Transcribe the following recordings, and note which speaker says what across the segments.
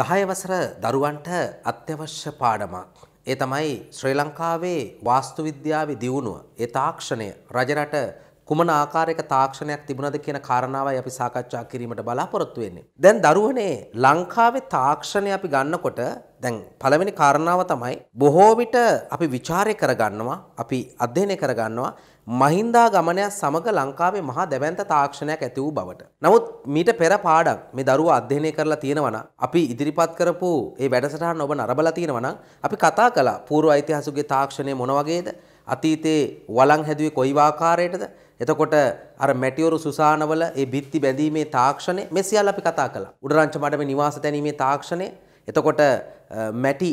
Speaker 1: දහය වසර දරුවන්ට අත්‍යවශ්‍ය පාඩමක්. ඒ තමයි ශ්‍රී ලංකාවේ වාස්තුවිද්‍යාව දියුණුව. ඒ තාක්ෂණය රජරට කුමන ආකාරයක තාක්ෂණයක් තිබුණද කියන කාරණාවයි අපි සාකච්ඡා කිරීමට බලාපොරොත්තු වෙන්නේ. දැන් දරුවනේ ලංකාවේ තාක්ෂණය අපි ගන්නකොට දැන් පළවෙනි කාරණාව තමයි බොහෝ විට අපි ਵਿਚාරය කරගන්නවා, අපි අධ්‍යයනය කරගන්නවා මහින්දා ගමනයක් සමග ලංකාවේ මහා දැවැන්ත තාක්ෂණයක් ඇති වූ බවට. නමුත් මීට පෙර පාඩක් මේ දරුවා අධ්‍යයනය කරලා තියෙනවනම් අපි ඉදිරිපත් කරපු ඒ වැඩසටහන ඔබ නරඹලා තියෙනවනම් අපි කතා කළා පූර්ව ඓතිහාසිකයේ තාක්ෂණය මොන වගේද? අතීතයේ වළං හැදුවේ කොයි ආකාරයකටද? එතකොට අර මැටියෝරු සුසානවල ඒ බිත්ති බැඳීමේ තාක්ෂණය මේ සියල්ල අපි කතා කළා. උඩරංච මඩමේ නිවාස තැනීමේ තාක්ෂණය. එතකොට මැටි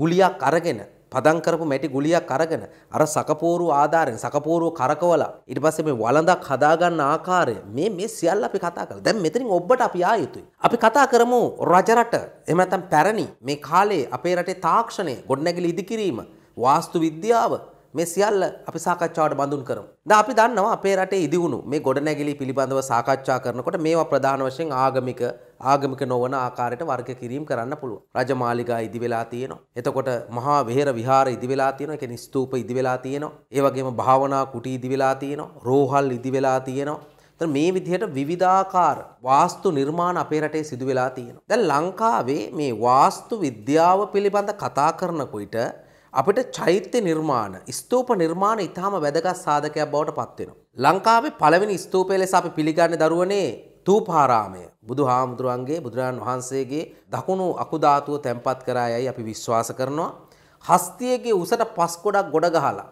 Speaker 1: ගුලියක් අරගෙන පදම් කරපු මැටි ගුලියක් අරගෙන අර සකපෝරු ආධාරෙන් සකපෝරුව කරකවලා ඊට පස්සේ මේ වළඳක් හදාගන්න ආකාරය මේ මේ සියල්ල අපි කතා කරලා. දැන් මෙතනින් ඔබට අපි ආ යුතුයි. අපි කතා කරමු රජරට එහෙම නැත්නම් පැරණි මේ කාලේ අපේ රටේ තාක්ෂණය ගොඩනැගිලි ඉදිකිරීම වාස්තු විද්‍යාව මේ සියල්ල අපි සාකච්ඡාවට බඳුන් කරමු. දැන් අපි දන්නවා අපේ රටේ ඉදිවුණු මේ ගොඩනැගිලි පිළිබඳව සාකච්ඡා කරනකොට මේවා ප්‍රධාන වශයෙන් ආගමික ආගමික නොවන ආකාරයට වර්ග කිරීම කරන්න පුළුවන්. රජමාලිගා ඉදි වෙලා තියෙනවා. එතකොට මහා වෙහෙර විහාර ඉදි වෙලා තියෙනවා. ඒ කියන්නේ ස්තූප ඉදි වෙලා තියෙනවා. ඒ වගේම භාවනා කුටි ඉදි වෙලා තියෙනවා. රෝහල් ඉදි වෙලා තියෙනවා. මේ විදිහට විවිධාකාර වාස්තු නිර්මාණ අපේ රටේ සිදු වෙලා තියෙනවා. දැන් ලංකාවේ මේ වාස්තු විද්‍යාව පිළිබඳ කතා කරනකොට අපට චෛත්‍ය නිර්මාණ ස්තූප නිර්මාණ ඉතාම වැදගත් සාධකයක් බවට පත්වෙනවා. ලංකාවේ පළවෙනි ස්තූපය ලෙස අපි පිළිගන්න දරුවනේ තූපාරාමය බුදු හාමුදුරුවන්ගේ බුදුරජාණන් වහන්සේගේ දකුණු අකුධාතුව තැන්පත් කරා යයි අපි විශ්වාස කරනවා. හස්තියගේ උසට පස් ගොඩක් ගොඩ ගහලා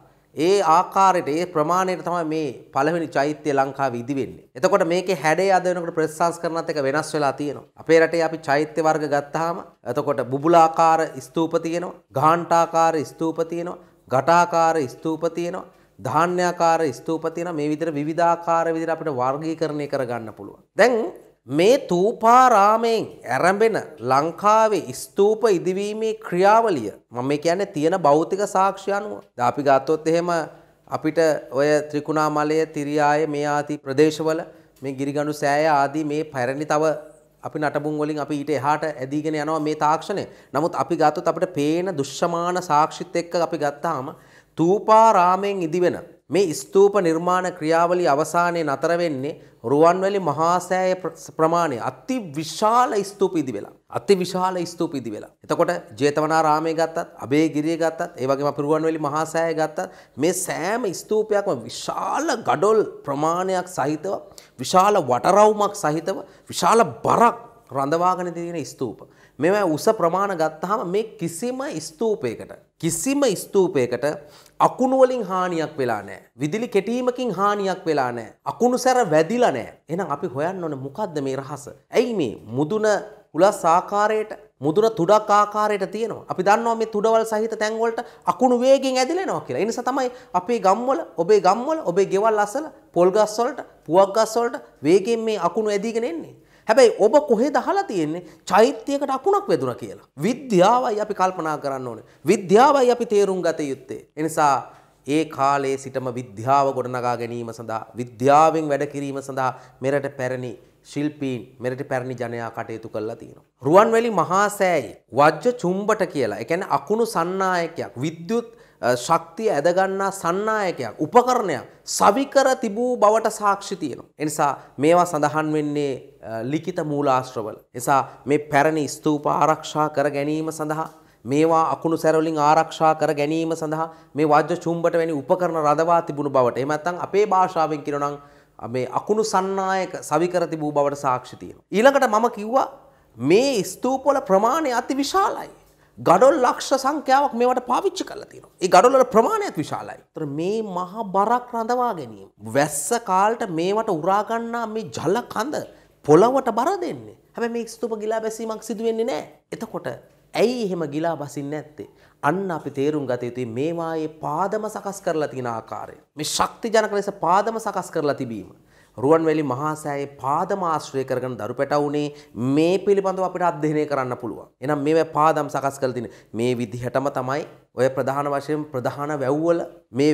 Speaker 1: ඒ ආකාරයට ඒ ප්‍රමාණයට තමයි මේ පළවෙනි චෛත්‍ය ලංකාවේ ඉදි වෙන්නේ. එතකොට මේකේ හැඩය අද වෙනකොට ප්‍රතිසංස්කරණත් එක වෙනස් වෙලා තියෙනවා. අපේ රටේ අපි චෛත්‍ය වර්ග ගත්තාම එතකොට බුබුලාකාර ස්තූප තියෙනවා, ගාහන්ටාකාර ස්තූප තියෙනවා, ඝටාකාර ස්තූප තියෙනවා, ධාන්‍යාකාර ස්තූප තියෙනවා. මේ විදිහට විවිධාකාර විදිහට අපිට වර්ගීකරණය කරගන්න පුළුවන්. දැන් මේ තූපාරාමයෙන් ඇරඹෙන ලංකාවේ ස්තූප ඉදිවීමේ ක්‍රියාවලිය මම මේ කියන්නේ තියෙන භෞතික සාක්ෂි අනුව. අපි ගත්තොත් එහෙම අපිට ඔය ත්‍රිකුණාමලය, තිරියාය මේ ආදී ප්‍රදේශවල මේ ගිරිගනු සෑය ආදී මේ පැරණි තව අපි නටබුන් වලින් අපි ඊට එහාට ඇදීගෙන යනවා මේ තාක්ෂණය. නමුත් අපි ගත්තොත් අපිට පේන දුෂ්‍යමාන සාක්ෂිත් එක්ක අපි ගත්තාම තූපාරාමයෙන් ඉදිවෙන මේ ස්තූප නිර්මාණ ක්‍රියාවලිය අවසානයේ නතර වෙන්නේ රුවන්වැලි මහා සෑය ප්‍රමාණය අති විශාල ස්තූප ඉදි වෙලා. අති විශාල ස්තූප ඉදි වෙලා. එතකොට ජේතවනාරාමයේ ගත්තත්, අබේගිරිය ගත්තත්, ඒ වගේම අපි රුවන්වැලි මහා සෑය ගත්තත් මේ සෑම ස්තූපයක්ම විශාල ගඩොල් ප්‍රමාණයක් සහිතව, විශාල වටරවුමක් සහිතව, විශාල බරක් රඳවාගෙන තියෙන ස්තූප. මේවා උස ප්‍රමාණ ගත්තාම මේ කිසිම ස්තූපයකට කිසිම ස්තූපයකට අකුණු වලින් හානියක් වෙලා නැහැ. විදුලි කෙටීමකින් හානියක් වෙලා නැහැ. අකුණු සැර වැදිලා නැහැ. එහෙනම් අපි හොයන්න ඕනේ මොකද්ද මේ රහස? ඇයි මේ මුදුන හුලස් ආකාරයට මුදුන තුඩක් ආකාරයට තියෙනවා. අපි දන්නවා මේ තුඩවල් සහිත තැන්වලට අකුණු වේගෙන් ඇදිලෙනවා කියලා. ඒ නිසා තමයි අපේ ගම්වල, ඔබේ ගම්වල, ඔබේ ගෙවල් අසල, පොල් ගස්වලට, පුවක් ගස්වලට වේගෙන් මේ අකුණු ඇදීගෙන එන්නේ. හැබැයි ඔබ කොහේ දහලා තියෙන්නේ චෛත්‍යයකට අකුණක් වැදුන කියලා. විද්‍යාවයි අපි කල්පනා කරන්න ඕනේ. විද්‍යාවයි අපි තේරුම් ගත යුත්තේ. එනිසා ඒ කාලයේ සිටම විද්‍යාව ගොඩනගා ගැනීම සඳහා විද්‍යාවෙන් වැඩ කිරීම සඳහා මෙරට පැරණි ශිල්පීන් මෙරට පැරණි ජනයා කටයුතු කළා තියෙනවා. රුවන්වැලි මහා සෑයේ වජ්ජ චුම්බට කියලා. ඒ කියන්නේ අකුණු සන්නායකයක් විද්‍යුත් ශක්තිය ඇදගන්නා සන්නායකයක් උපකරණයක් සවිකර තිබූ බවට සාක්ෂි තියෙනවා. එනිසා මේවා සඳහන් වෙන්නේ ලිඛිත මූලාශ්‍රවල. එසා මේ පැරණි ස්තූප ආරක්ෂා කර ගැනීම සඳහා මේවා අකුණු සැරවලින් ආරක්ෂා කර ගැනීම සඳහා මේ වජ්‍ය චුම්බට වැනි උපකරණ රඳවා තිබුණු බවට එහෙම නැත්නම් අපේ භාෂාවෙන් කියනනම් මේ අකුණු සන්නායක සවිකර තිබූ බවට සාක්ෂි තියෙනවා. ඊළඟට මම කිව්වා මේ ස්තූපවල ප්‍රමාණය අති විශාලයි. ගඩොල් ලක්ෂ සංඛ්‍යාවක් මේවට පාවිච්චි කරලා තියෙනවා. ඒ ගඩොල්වල ප්‍රමාණයත් විශාලයි. ඒතර මේ මහා බරක් රඳවා ගැනීම වැස්ස කාලට මේවට උරා ගන්නා මේ ජල කඳ පොළවට බර දෙන්නේ. හැබැයි මේ ස්තූප ගිලා බැසීමක් සිදු වෙන්නේ නැහැ. එතකොට ඇයි එහෙම ගිලා බසින්නේ නැත්තේ? අන්න අපි තේරුම් ගත යුතුයි මේවායේ පාදම සකස් කරලා තියෙන ආකාරය. මේ ශක්තිජනක ලෙස පාදම සකස් කරලා තිබීම. රුවන්වැලි මහා සෑයේ පාදම ආශ්‍රය කරගෙන දරු පැටවුනේ මේ පිළිබඳව අපිට අධ්‍යයනය කරන්න පුළුවන්. එහෙනම් මේවා පාදම් සකස් කරලා තියෙන මේ විදිහටම තමයි ඔය ප්‍රධාන වශයෙන් ප්‍රධාන වැව්වල මේ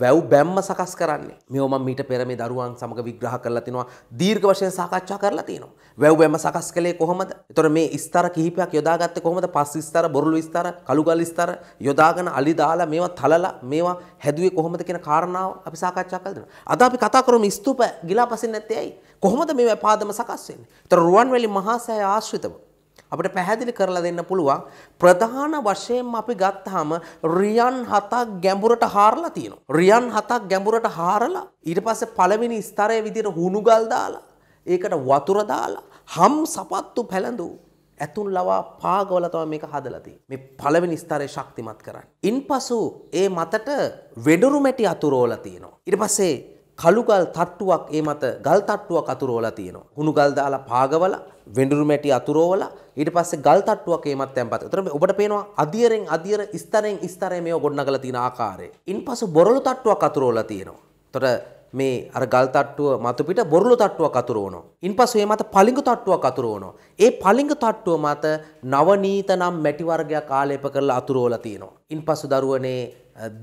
Speaker 1: වැව් බැම්ම සකස් කරන්නේ මෙෝම මීට පෙර මේ දරුවන් සමග විග්‍රහ කරලා තිනවා දීර්ඝ වශයෙන් සාකච්ඡා කරලා තියෙනවා වැව් බැම්ම සකස් කළේ කොහොමද? එතකොට මේ ස්තර කිහිපයක් යොදාගත්තේ කොහොමද? පස් ස්තර, බොරළු ස්තර, කළුගල් ස්තර යොදාගෙන අලි දාලා මේවා තලලා මේවා හැදුවේ කොහොමද කියන කාරණාව අපි සාකච්ඡා කළා දෙනවා. අද අපි කතා කරමු ස්තූප ගිලාපසින් නැත්තේ ඇයි? කොහොමද මේ පාදම සකස් වෙන්නේ? එතකොට රුවන්වැලි මහා සෑය ආශ්‍රිතව අපිට පැහැදිලි කරලා දෙන්න පුළුවන් ප්‍රධාන වශයෙන් අපි ගත්තාම රියන් හතක් ගැඹුරට හාරලා තියෙනවා. රියන් හතක් ගැඹුරට හාරලා ඊට පස්සේ පළවෙනි ස්තරයේ විදිහට හුණුගල් දාලා ඒකට වතුර දාලා හම් සපත්තු පැලඳු ඇතුන් ලවා පාගවල තමයි මේක හදලා තියෙන්නේ. මේ පළවෙනි ස්තරය ශක්තිමත් කරන්න. ඉන්පසු ඒ මතට වෙඩුරු මැටි අතුරෝලා තියෙනවා. ඊට පස්සේ කළුගල් තට්ටුවක් ඒ මත ගල් තට්ටුවක් අතුරෝලා තියෙනවා. හුණු ගල් දාලා පාගවල වෙඬුරු මැටි අතුරෝලා ඊට පස්සේ ගල් තට්ටුවක් ඒ මත තැම්පත්. ඒතර ඔබට පේනවා අධියරෙන් අධියර ස්තරෙන් ස්තරේ මේව ගොඩනගලා තියෙන ආකාරය. ඉන්පසු බොරළු තට්ටුවක් අතුරෝලා තියෙනවා. ඒතර මේ අර ගල් තට්ටුව මතු පිට බොරළු තට්ටුවක් අතුරවනවා. ඉන්පසු ඒ මත පලිඟු තට්ටුවක් අතුරවනවා. ඒ පලිඟු තට්ටුව මත නවනීත නම් මැටි වර්ගයක් ආලේප කරලා අතුරවලා තියෙනවා. ඉන්පසු දරුවනේ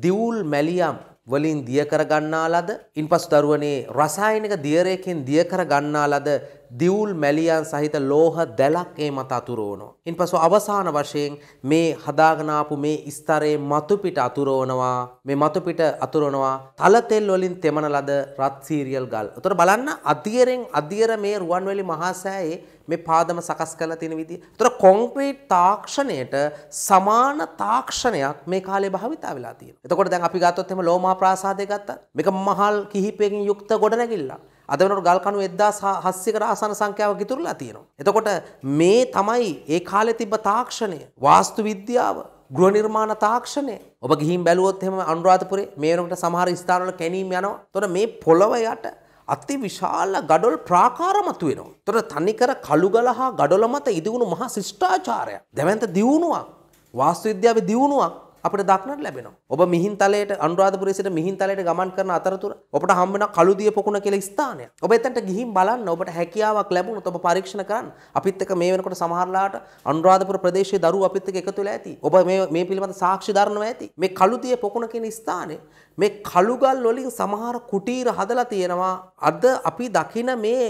Speaker 1: දිවුල් මැලියම් වලින් දිය කර ගන්නා ලද ඉන්පසු දරුවනේ රසායනික දියරයකින් දිය කර ගන්නා ලද දියුල් මැලියන් සහිත ලෝහ දැලක් ඒ මත අතුරෝනෝ. ඉන් පසු අවසාන වශයෙන් මේ හදාගනාපු මේ ස්තරයේ මතුපිට අතුරෝනවා මේ මතුපිට අතුරනවා තලතෙල් වලින් තෙමන ලද රත්සීරියල් ගල්. උතර බලන්න අධියරෙන් අධියර මේ රුවන්වැලි මහාසෑයේ මේ පාදම සකස් කරලා තියෙන විදිය. උතර කොන්ක්‍රීට් තාක්ෂණයට සමාන තාක්ෂණයක් මේ කාලේ භාවිතා වෙලා තියෙනවා. එතකොට දැන් අපි ගත්තොත් එහෙම ලෝමා ප්‍රාසාදය ගත්තා. මේක මහල් කිහිපයකින් යුක්ත ගොඩනැගිල්ලක්. අද වෙනකොට ගල්කණු 1700කට ආසන සංඛ්‍යාවක් ඉතුරුලා තියෙනවා. එතකොට මේ තමයි ඒ කාලේ තිබ්බ තාක්ෂණය, වාස්තු විද්‍යාව, ගෘහ නිර්මාණ තාක්ෂණය. ඔබ ගිහින් බැලුවොත් එහෙම අනුරාධපුරේ මේ වෙනකොට සමහර ස්ථානවල කැණීම් යනවා. එතකොට මේ පොළව යට අති විශාල ගඩොල් ප්‍රාකාරමතු වෙනවා. තොට තනිකර කළුගල හා ගඩොල මත ඉදිවුණු මහා ශිෂ්ඨාචාරයක්. දැවන්ත දියුණුවක් වාස්තු විද්‍යාවේ දියුණුවක් අපිට දක්නට ලැබෙනවා. ඔබ මිහින්තලයට අනුරාධපුරේ සිට මිහින්තලයට ගමන් කරන අතරතුර ඔබට හම්බ වෙන කළුදිය පොකුණ කියලා ස්ථානයක්. ඔබ එතනට ගිහින් බලන්න ඔබට හැකියාවක් ලැබුණොත් ඔබ පරීක්ෂණ කරන්න. අපිත් එක්ක මේ වෙනකොට සමහරලාට අනුරාධපුර ප්‍රදේශයේ දරුවෝ අපිත් එක්ක එකතු වෙලා ඇති. ඔබ මේ මේ පිළිබඳ සාක්ෂි දරනවා ඇති. මේ කළුදිය පොකුණ කියන ස්ථානේ මේ කළුගල් වලින් සමහර කුටීර හදලා තියෙනවා. අද අපි දකින මේ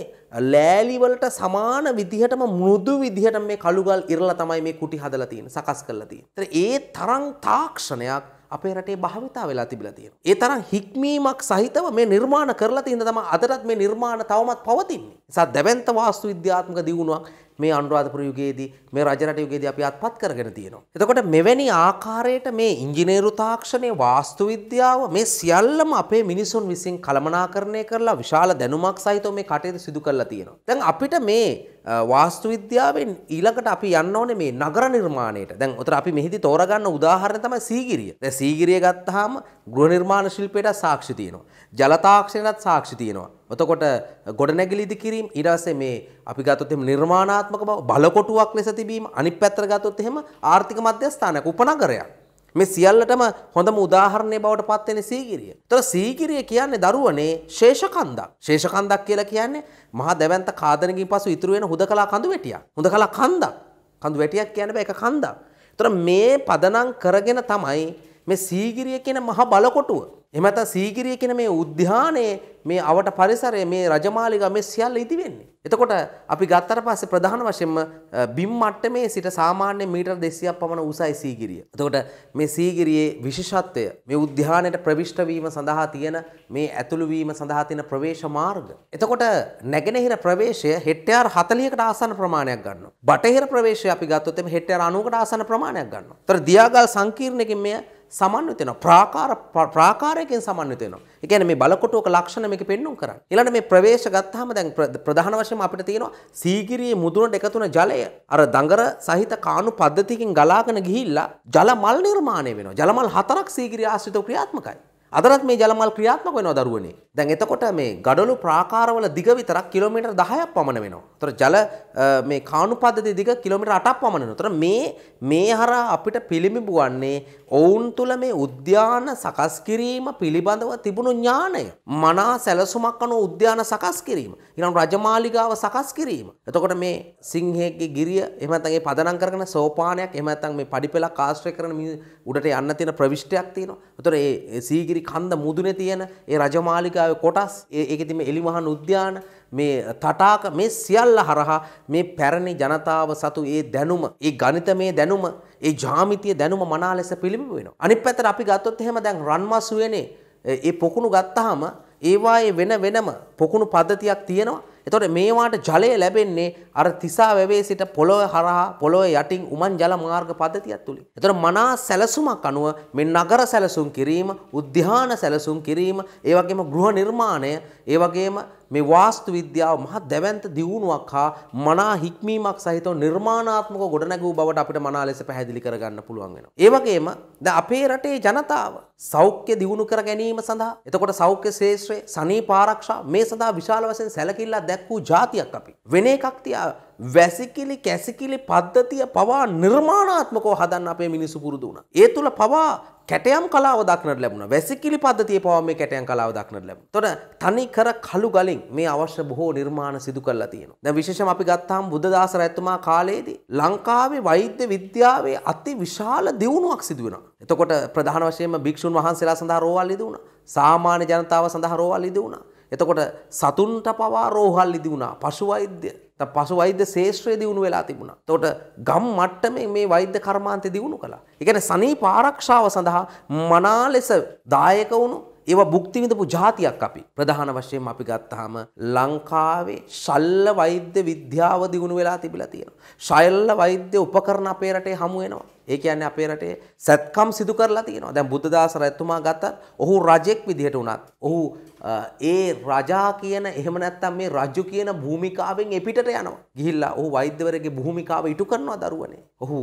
Speaker 1: ලෑලිවලට සමාන විදිහටම මුරුදු විදිහට මේ කළුගල් ඉරලා තමයි මේ කුටි හදලා තියෙන්නේ සකස් කරලා තියෙන්නේ. ඒ තරම් තාක්ෂණයක් අපේ රටේ භාවිතා වෙලා තිබිලා තියෙනවා. ඒ තරම් හික්මීමක් සහිතව මේ නිර්මාණ කරලා තියෙන තමයි අදටත් මේ නිර්මාණ තවමත් පවතින්නේ. ඒසත් දැවැන්ත වාස්තු විද්‍යාත්මක දියුණුවක් මේ අනුරාධපුර යුගයේදී මේ රජරට යුගයේදී අපි අත්පත් කරගෙන තියෙනවා. එතකොට මෙවැනි ආකාරයට මේ ඉංජිනේරු තාක්ෂණය වාස්තු විද්‍යාව මේ සියල්ලම අපේ මිනිසුන් විසින් කළමනාකරණය කරලා විශාල දැනුමක් සහිතව මේ කටයුතු සිදු කරලා තියෙනවා. දැන් අපිට මේ වාස්තු විද්‍යාවෙන් ඊළඟට අපි යන්න ඕනේ මේ නගර නිර්මාණයට. දැන් උතර අපි මෙහිදී තෝරගන්න උදාහරණය තමයි සීගිරිය. දැන් සීගිරිය ගත්තාම ගෘහ නිර්මාණ ශිල්පයට සාක්ෂි තියෙනවා. ජල තාක්ෂණයට සාක්ෂි තියෙනවා. එතකොට ගොඩනැගිලි ඉදිකිරීම ඊට පස්සේ මේ අපි ගත්තොත් එහෙම නිර්මාණාත්මක බව බලකොටුවක් ලෙස තිබීම අනිත් පැත්තට ගත්තොත් එහෙම ආර්ථික මධ්‍යස්ථානයක් උපනගරයක් මේ සියල්ලටම හොඳම උදාහරණය බවට පත් වෙන සීගිරිය. ඒතර සීගිරිය කියන්නේ දරුවනේ ශේෂකන්දක්. ශේෂකන්දක් කියලා කියන්නේ මහා දැවැන්ත කාදනකින් පසු ඉතුරු වෙන හුදකලා කඳු වැටියක්. හුදකලා කන්දක්. කඳු වැටියක් කියන්න බෑ ඒක කන්දක්. ඒතර මේ පදනම් කරගෙන තමයි මේ සීගිරිය කියන මහා බලකොටුව එමත සීගිරිය කියන මේ උද්‍යානයේ මේ අවට පරිසරය මේ රජමාලිගා මේ සියල්ල ඉදි වෙන්නේ. එතකොට අපි ගත්තට පස්සේ ප්‍රධාන වශයෙන්ම බිම් මට්ටමේ සිට සාමාන්‍ය මීටර් 200ක් පමණ උසයි සීගිරිය. එතකොට මේ සීගිරියේ විශේෂත්වය මේ උද්‍යානයට ප්‍රවිෂ්ඨ වීම සඳහා තියෙන මේ ඇතුළු වීම සඳහා තියෙන ප්‍රවේශ මාර්ග. එතකොට නැගෙනහිර ප්‍රවේශය හෙක්ටයාර් 40කට ආසන්න ප්‍රමාණයක් ගන්නවා. බටහිර ප්‍රවේශය අපි ගත්තොත් එimhe හෙක්ටයාර් 90කට ආසන්න ප්‍රමාණයක් ගන්නවා. ඒතර දියාගල් සංකීර්ණයකින් මෙය සමන්විත වෙනවා. ප්‍රාකාර ප්‍රාකාරයෙන් සමන්විත වෙනවා. ඒ කියන්නේ මේ බලකොටුවක ලක්ෂණ මේක පෙන්වුම් කරන්නේ. ඊළඟට මේ ප්‍රවේශ ගත්තාම දැන් ප්‍රධාන වශයෙන් අපිට තියෙනවා සීගිරියේ මුදුනට එකතුන ජලය. අර දඟර සහිත කානු පද්ධතියකින් ගලාගෙන ගිහිල්ලා ජල මල් නිර්මාණය වෙනවා. ජල මල් හතරක් සීගිරිය ආශ්‍රිතව ක්‍රියාත්මකයි. අදරත් මේ ජලමල් ක්‍රියාත්මක වෙනවා දරුවනේ. දැන් එතකොට මේ ගඩොළු ප්‍රාකාරවල දිග විතරක් කිලෝමීටර් 10ක් පමණ වෙනවා. ඒතර ජල මේ කානු පද්ධතිය දිග කිලෝමීටර් 8ක් පමණ වෙනවා. ඒතර මේ මේ හරහා අපිට පිළිඹු වන්නේ ඔවුන් තුල මේ උද්‍යාන සකස් කිරීම පිළිබඳව තිබුණු ඥාණය. මනා සැලසුමක් අනුව උද්‍යාන සකස් කිරීම. ඊළඟ රජමාලිගාව සකස් කිරීම. එතකොට මේ සිංහයේ ගිරිය එහෙම නැත්නම් ඒ පදනම් කරගෙන සෝපානයක් එහෙම නැත්නම් මේ පඩිපෙලක් ආශ්‍රය කරන උඩට යන්න තියෙන ප්‍රවිෂ්ටයක් තියෙනවා. ඒතර ඒ සීගිරිය ගිරි කන්ද මුදුනේ තියෙන ඒ රජමාලිකාවේ කොටස් ඒකේ තියෙන එලිමහන් උද්‍යාන මේ තටාක මේ සියල්ල හරහා මේ පැරණි ජනතාව සතු ඒ දැනුම ඒ ගණිතමය දැනුම ඒ ජාමිතිය දැනුම මනා ලෙස පිළිබිඹු වෙනවා අනිත් පැත්තට අපි ගත්තොත් එහෙම දැන් රන්මස් උයනේ ඒ පොකුණු ගත්තාම ඒවායේ වෙන වෙනම පොකුණු පද්ධතියක් තියෙනවා එතොට මේවාට ජලය ලැබෙන්නේ අර තිසා වැවේ සිට පොළොව හරහා පොළොව යටින් උමන් ජල මාර්ග පද්ධතියක් තුළින්. එතොට මනා සැලසුමක් අනුව මෙ නගර සැලසුම් කිරීම උද්‍යාන සැලසුම් කිරීම ඒවගේම ගෘහ නිර්මාණය ඒවගේම මේ වාස්තු විද්‍යාව මහා දැවැන්ත දියුණුවක් හා මනා හික්මීමක් සහිතව නිර්මාණාත්මක ගොඩනැගූ බවට අපිට මනා ලෙස පැහැදිලි කරගන්න පුළුවන් වෙනවා. ඒ වගේම දැන් අපේ රටේ ජනතාව සෞඛ්‍ය දියුණු කර ගැනීම සඳහා එතකොට සෞඛ්‍ය ශාස්ත්‍රයේ සනීප ආරක්ෂා මේ සඳහා විශාල වශයෙන් සැලකිල්ලක් දැක්වූ ජාතියක් අපි. වෙන එකක් තියා වැසිකිලි කැසිකිලි පද්ධතිය පවා නිර්මාණාත්මකව හදන්න අපේ මිනිස්සු පුරුදු වුණා. ඒ තුල පවා කැටයම් කලාව දක්නට ලැබුණ වැසිකිලි පද්ධතිය පවා මේ කැටයම් කලාව දක්නට ලැබුණ. තොට තනි කර කළු ගලින් මේ අවශ්‍ය බොහෝ නිර්මාණ සිදු කරලා තියෙනවා. දැන් විශේෂම අපි ගත්තාම බුද්ධදාස රැතුමා කාලයේදී ලංකාවේ වෛද්‍ය විද්‍යාවේ අති විශාල දියුණුවක් සිදු වෙනවා. එතකොට ප්‍රධාන වශයෙන්ම භික්ෂුන් වහන්සේලා සඳහා රෝවල් ඉදි වුණා. සාමාන්‍ය ජනතාව සඳහා රෝවල් ඉදි වුණා. එතකොට සතුන්ට පවා රෝහල් ඉදි වුණා. පශු වෛද්‍ය ත පසු වෛද්‍ය ශේෂත්‍රය දියුණු වෙලා තිබුණා. එතකොට ගම් මට්ටමේ මේ වෛද්‍ය කර්මාන්තය දියුණු කළා. ඒ කියන්නේ සනීප ආරක්ෂාව සඳහා මනා ලෙස දායක වුණු ඒව භුක්ති විඳපු ජාතියක් අපි ප්‍රධාන වශයෙන් අපි ගත්තාම ලංකාවේ ශල්ල වෛද්‍ය විද්‍යාව දිනු වෙලා තිබිලා තියෙනවා. ශල්ල වෛද්‍ය උපකරණ අපේ රටේ හමු වෙනවා. ඒ කියන්නේ අපේ රටේ සත්කම් සිදු කරලා තියෙනවා. දැන් බුද්ධදාස රැතුමා ගත්තත් ඔහු රජෙක් විදිහට වුණත් ඔහු ඒ රජා කියන එහෙම නැත්තම් මේ රජු කියන භූමිකාවෙන් එපිටට යනවා. ගිහිල්ලා ඔහු වෛද්‍යවරගේ භූමිකාව ඉටු කරනවා දරුවනේ. ඔහු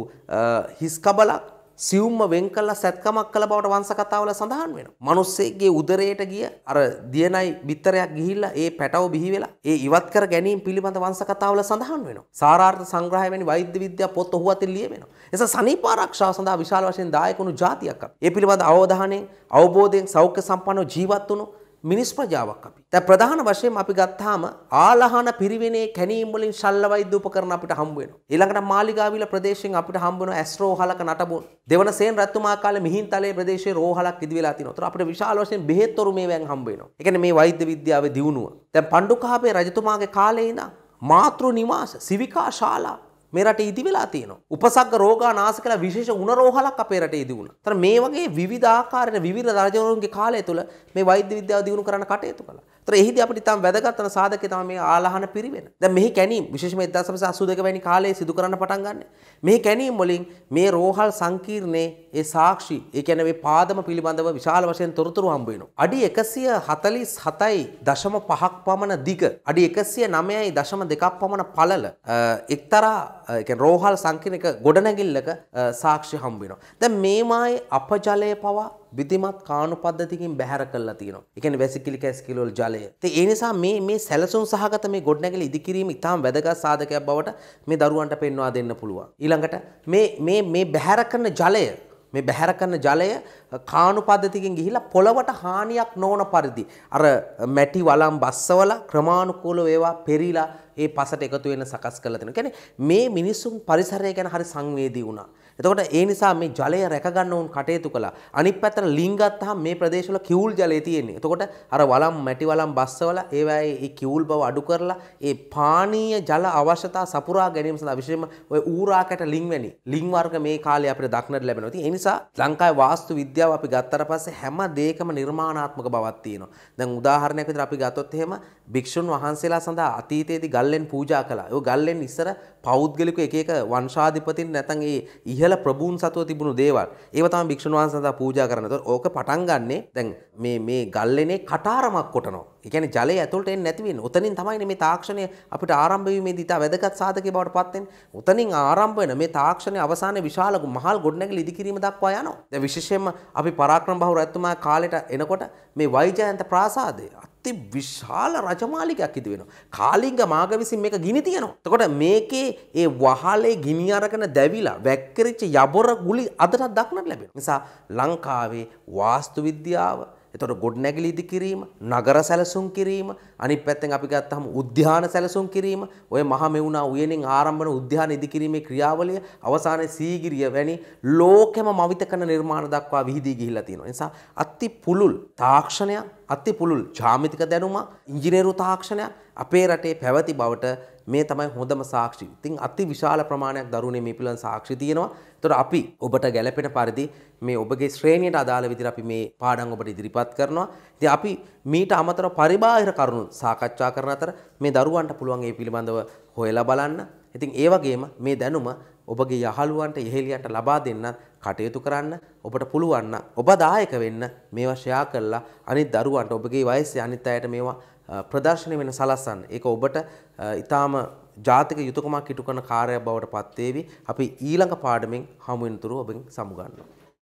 Speaker 1: හිස් කබලක් සියුම්ම වෙන් කළා සැත්කමක් කළ බවට වංශ කතාවල සඳහන් වෙනවා. මිනිස්සෙක්ගේ උදරයට ගිය අර දියනයි බිත්තරයක් ගිහිල්ලා ඒ පැටව බිහි වෙලා ඒ ඉවත් කර ගැනීම පිළිබඳ වංශ කතාවල සඳහන් වෙනවා. සාරාර්ථ සංග්‍රහය වැනි වෛද්‍ය විද්‍යා පොත් ඔහු අතින් ලියවෙනවා. එසේ සනීප ආරක්ෂාව සඳහා විශාල වශයෙන් දායක වුණු ජාතියක් අප. ඒ පිළිබඳ අවධානයෙන් අවබෝධයෙන් සෞඛ්‍ය සම්පන්නව ජීවත් වුණු මිනිස් ප්‍රජාවක් අපි. දැන් ප්‍රධාන වශයෙන් අපි ගත්තාම ආලහන පිරිවෙනේ කැණීම් වලින් ශල්ලවෛද්‍ය උපකරණ අපිට හම්බ වෙනවා. ඊළඟට මාලිගාවිල ප්‍රදේශයෙන් අපිට හම්බ වෙනවා ඇස්රෝහලක නටබුන්. දෙවන සේන රත්තුමා කාලේ මිහින්තලේ ප්‍රදේශයේ රෝහලක් ඉදි වෙලා තිනවා. ඒතර අපිට විශාල වශයෙන් බෙහෙත්වරු මේවෙන් හම්බ වෙනවා. ඒ කියන්නේ මේ වෛද්‍ය විද්‍යාවේ දියුණුව. දැන් පණ්ඩුකාභය රජතුමාගේ කාලේ ඉඳන් මාතෘ නිවාස, සිවිකා ශාලා මේ රටේ ඉදි වෙලා තියෙනවා. උපසග්ග රෝගානාශ කියලා විශේෂ උණ රෝහලක් අපේ රටේ ඉදි වුණා. ඒතර මේ වගේ විවිධාකාරන විවිධ රජවරුන්ගේ කාලය තුල මේ වෛද්‍ය විද්‍යාව දියුණු කරන්න කටයුතු කළා. ඒතර එහිදී අපිට ඉතාම වැදගත් වෙන සාධකය තමයි මේ ආලාහන පිරිවෙන. දැන් මෙහි කැණීම් විශේෂයෙන්ම 1982 වැනි කාලයේ සිදු කරන්න පටන් ගන්න. මෙහි කැණීම් වලින් මේ රෝහල් සංකීර්ණයේ ඒ සාක්ෂි, ඒ කියන්නේ මේ පාදම පිළිබඳව විශාල වශයෙන් තොරතුරු හම්බ වෙනවා. අඩි 147.5ක් පමණ දිග, අඩි 109.2ක් පමණ පළල එක්තරා රෝහල් සංකිනක ගොඩනැගිල්ලක සාක්ෂි හම්බිනවා. දැ මේමයි අපජලය පවා විධමත් කානු පද්ධතිකින් බැහර කල්ලා තියන එකන වැසිකිලි කැස්කිලොල් ජලය ති ඒනිසා මේ මේ සැලසුන් සහගත මේ ගොඩනැගල ඉදිකිරීම ඉතාම් වැදග සාධකයක් බවට මේ දරුවන්ට පෙන්වා දෙන්න පුළුවන්. ඊළඟට මේ බැහැර කරන ජලය මේ බැහැර කරන ජලය කාණු පද්ධතියකින් ගිහිලා පොළවට හානියක් නොවන පරිදි අර මැටි වලම් බස්සවල ක්‍රමානුකූලව ඒවා පෙරීලා ඒ පසට එකතු වෙන සකස් කරලා දෙනවා. කියන්නේ මේ මිනිසුන් පරිසරය ගැන හරි සංවේදී වුණා. එතකොට ඒ නිසා මේ ජලය රැකගන්න උන් කටයුතු කළා. අනිත් පැත්තට ලින් ගත්තාම මේ ප්‍රදේශවල කිවුල් ජලය තියෙන්නේ. එතකොට අර වලම් මැටි වලම් බස්සවල ඒවායේ ඒ කිවුල් බව අඩු කරලා ඒ පානීය ජල අවශ්‍යතා සපුරා ගැනීම සඳහා විශේෂයෙන්ම ඔය ඌරාකට ලින් වැනි ලින් වර්ග මේ කාලේ අපිට දක්නට ලැබෙනවා. ඉතින් ඒ නිසා ලංකාවේ වාස්තු විද්‍යාව අපි ගත්තට පස්සේ හැම දෙයකම නිර්මාණාත්මක බවක් තියෙනවා. දැන් උදාහරණයක් විදිහට අපි ගත්තොත් එහෙම භික්ෂුන් වහන්සේලා සඳහා අතීතයේදී ගල්ලෙන් පූජා කළා. ඒ ගල්ලෙන් ඉස්සර පෞද්ගලික එක එක වංශාධිපතින් නැතන් ඒ ඉහළ ප්‍රභූන් සතුව තිබුණු දේවල් ඒව තමයි භික්ෂුන් වහන්සේ සඳහා පූජා කරන. ඒතකොට ඕක පටන් ගන්නෙ දැන් මේ මේ ගල්ලෙනේ කටාරමක් කොටනවා. ඒ කියන්නේ ජලය ඇතුළට එන්නේ නැති වෙන්නේ. උතනින් තමයි මේ තාක්ෂණය අපිට ආරම්භ වීමේදී ඉතා වැදගත් සාධකයක් බවට පත් වෙන්නේ. උතනින් ආරම්භ වෙන මේ තාක්ෂණය අවසානයේ විශාල මහල් ගොඩනැගිලි ඉදිකිරීම දක්වා යනවා. දැන් විශේෂයෙන්ම අපි පරාක්‍රම බහු රැතුමා කාලෙට එනකොට මේ වයිජයන්ත ප්‍රාසාදය අති විශාල රජමාලිකයක් ඉති වෙනවා. කාලිංග මාග විසින් මේක ගිනි තියනවා. එතකොට මේකේ ඒ වහලේ ගිනි අරගෙන දැවිලා වැක්කරිච්ච යබොර ගුලි අදටත් දක්නට ලැබෙනවා. නිසා ලංකාවේ වාස්තු විද්‍යාව එතකොට ගොඩනැගිලි ඉදි කිරීම, නගර සැලසුම් කිරීම, අනිත් පැත්තෙන් අපි ගත්තහම උද්‍යාන සැලසුම් කිරීම, ඔය මහා මෙවුනා උයනින් ආරම්භන උද්‍යාන ඉදි කිරීමේ ක්‍රියාවලිය අවසානයේ සීගිරිය වැනි ලෝකෙම මවිත කරන නිර්මාණ දක්වා විහිදී ගිහිල්ලා තියෙනවා. නිසා අති පුලුල් තාක්ෂණය, අති පුලුල් ජ්‍යාමිතික දැනුම, ඉංජිනේරු තාක්ෂණය අපේ රටේ පැවති බවට මේ තමයි හොඳම සාක්ෂි. ඉතින් අති විශාල ප්‍රමාණයක් දරුවනේ මේ පිළිබඳ සාක්ෂි තියෙනවා. තොර අපි ඔබට ගැලපෙන පරිදි මේ ඔබගේ ශ්‍රේණියට අදාළ විදිහට අපි මේ පාඩම් ඔබට ඉදිරිපත් කරනවා. ඉතින් අපි මීට අමතරව පරිබාහිර කරුණු සාකච්ඡා කරන අතර මේ දරුවන්ට පුළුවන් ඒ පිළිබඳව හොයලා බලන්න. ඉතින් ඒ වගේම මේ දැනුම ඔබගේ යහළුවන්ට යෙහෙලියන්ට ලබා දෙන්නත් කටයුතු කරන්න ඔබට පුළුවන් ඔබ දායක වෙන්න මේවා ෂෙයා කරලා අනිත් දරුවන්ට ඔබගේ වයසේ අනිත් අයට මේවා ප්‍රදර්ශනය වෙන සලස්සන්න. ඒක ඔබට ඊටාම ජාතික යුතුයකමක් ඉටු කරන කාර්යයක් බවට පත්වේවි. අපි ඊළඟ පාඩමෙන් හමු වෙනතුරු ඔබෙන් සමුගන්නවා.